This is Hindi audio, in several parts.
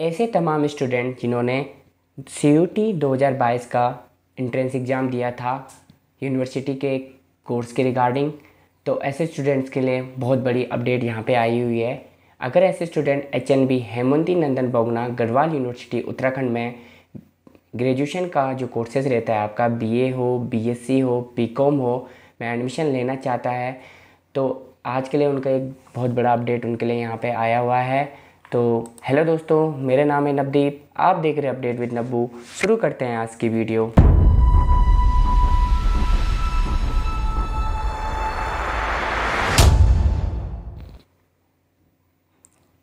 ऐसे तमाम स्टूडेंट जिन्होंने सी यू टी दो हज़ार बाईस का इंट्रेंस एग्ज़ाम दिया था यूनिवर्सिटी के कोर्स के रिगार्डिंग तो ऐसे स्टूडेंट्स के लिए बहुत बड़ी अपडेट यहाँ पे आई हुई है अगर ऐसे student H N B Hemvati Nandan Bahuguna Garhwal university Uttarakhand में ग्रेजुएशन का जो कोर्सेज रहता है आपका बी ए हो बी एस सी हो बी कॉम हो मैं एडमिशन लेना चाहता है तो आज के लिए उनका एक बहुत बड़ा अपडेट उनके लिए यहाँ पे आया हुआ है तो हेलो दोस्तों मेरा नाम है नवदीप आप देख रहे हैं अपडेट विद नब्बू शुरू करते हैं आज की वीडियो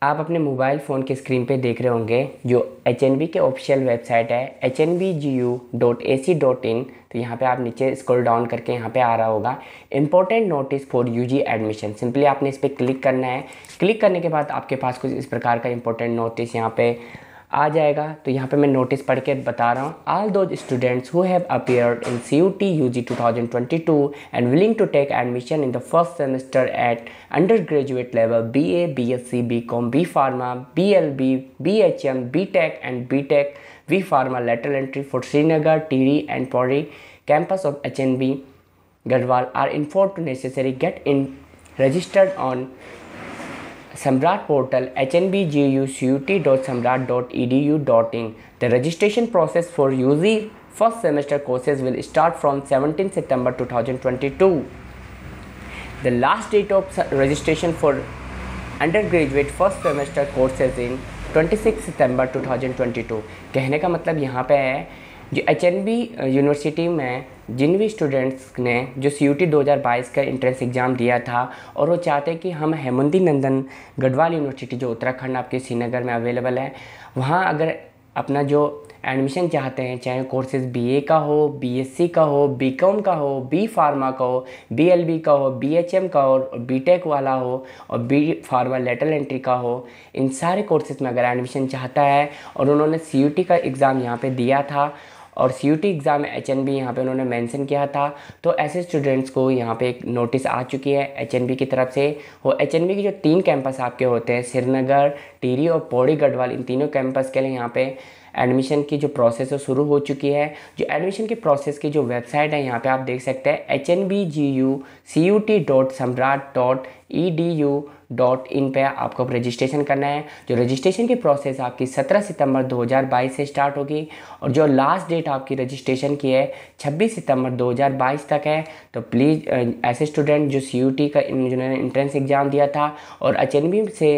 आप अपने मोबाइल फ़ोन के स्क्रीन पे देख रहे होंगे जो एच के ऑफिशियल वेबसाइट है एच एन तो यहाँ पे आप नीचे स्क्रॉल डाउन करके यहाँ पे आ रहा होगा important notice for UG admission simply आपने इस पर क्लिक करना है क्लिक करने के बाद आपके पास कुछ इस प्रकार का इंपॉर्टेंट नोटिस यहाँ पे आ जाएगा तो यहाँ पे मैं नोटिस पढ़ के बता रहा हूँ all those students who have appear in C U T U G two thousand twenty two and willing to take admission in the first semester at undergraduate level B A B S C B com B pharma B L B B H M B tech and B tech B pharma lateral entry for Srinagar Tehri and Pauri campus of H N B Garhwal are for to necessary gate in registered on Samarth portal H N B G U C U T dot Samarth dot E D U dot in the registration process for U G first semester courses will start from seventeen September two thousand twenty two the last date of registration for undergraduate first semester courses in twenty six September two thousand twenty two कहने का मतलब यहाँ पर है जो एच यूनिवर्सिटी में जिन भी स्टूडेंट्स ने जो सी यू बाईस का एंट्रेंस एग्ज़ाम दिया था और वो चाहते कि हम हेमंती नंदन गढ़वाल यूनिवर्सिटी जो उत्तराखंड आपके श्रीनगर में अवेलेबल है वहाँ अगर अपना जो एडमिशन चाहते हैं चाहे कोर्सेज बीए का हो बीएससी का हो बीकॉम का हो बी फार्मा का हो बीएलबी का हो बीएचएम का हो बीटेक वाला हो और बी फार्मा लेटर एंट्री का हो इन सारे कोर्सेज में अगर एडमिशन चाहता है और उन्होंने सीयूटी का एग्ज़ाम यहाँ पे दिया था और C U T exam H N B यहाँ पर उन्होंने मैंसन किया था तो ऐसे स्टूडेंट्स को यहाँ पर एक नोटिस आ चुकी है एच एन बी की तरफ से और एच एन बी के जो तीन कैंपस आपके होते हैं श्रीनगर टीरी और पौड़ी गढ़वाल इन तीनों कैंपस के लिए यहाँ पर एडमिशन की जो प्रोसेस है शुरू हो चुकी है जो एडमिशन की प्रोसेस की जो वेबसाइट है यहाँ पे आप देख सकते हैं H N B G U C U T dot Samarth dot E D U dot in पर आपको रजिस्ट्रेशन करना है जो रजिस्ट्रेशन की प्रोसेस आपकी 17 सितंबर 2022 से स्टार्ट होगी और जो लास्ट डेट आपकी रजिस्ट्रेशन की है 26 सितंबर 2022 तक है तो प्लीज़ ऐसे स्टूडेंट जो सी का जिन्होंने इंट्रेंस एग्ज़ाम दिया था और एच से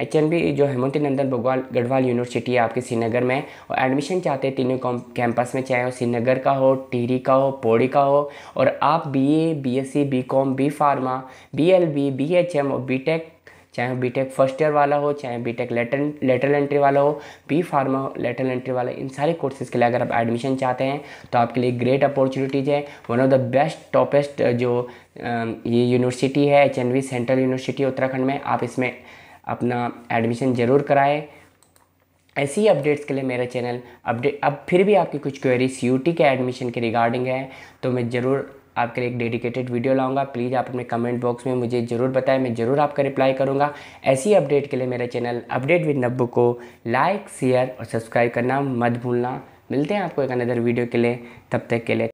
एच जो हेमंती नंदन भगवाल गढ़वाल यूनिवर्सिटी है आपके श्रीनगर में और एडमिशन चाहते हैं तीनों कैंपस में चाहे वो श्रीनगर का हो टिहरी का हो पौड़ी का हो और आप B A B S C B com B pharma B L B B H M और बी टेक चाहे बी टेक फर्स्ट ईयर वाला हो चाहे B tech letter lateral entry वाला हो बी फार्मा लेटरल एंट्री वाला इन सारे कोर्सेज़ के लिए अगर आप एडमिशन चाहते हैं तो आपके लिए ग्रेट अपॉर्चुनिटीज़ है one of the best topest जो ये यूनिवर्सिटी है एच सेंट्रल यूनिवर्सिटी उत्तराखंड में आप इसमें अपना एडमिशन ज़रूर कराएँ ऐसी ही अपडेट्स के लिए मेरा चैनल अपडेट अब फिर भी आपकी कुछ क्वेरीज यू के एडमिशन के रिगार्डिंग है तो मैं ज़रूर आपके लिए एक डेडिकेटेड वीडियो लाऊंगा प्लीज़ आप अपने कमेंट बॉक्स में मुझे ज़रूर बताएं मैं ज़रूर आपका रिप्लाई करूंगा ऐसी अपडेट के लिए मेरा चैनल अपडेट विद नब्बू को लाइक शेयर और सब्सक्राइब करना मत भूलना मिलते हैं आपको एक अनदर वीडियो के लिए तब तक के लिए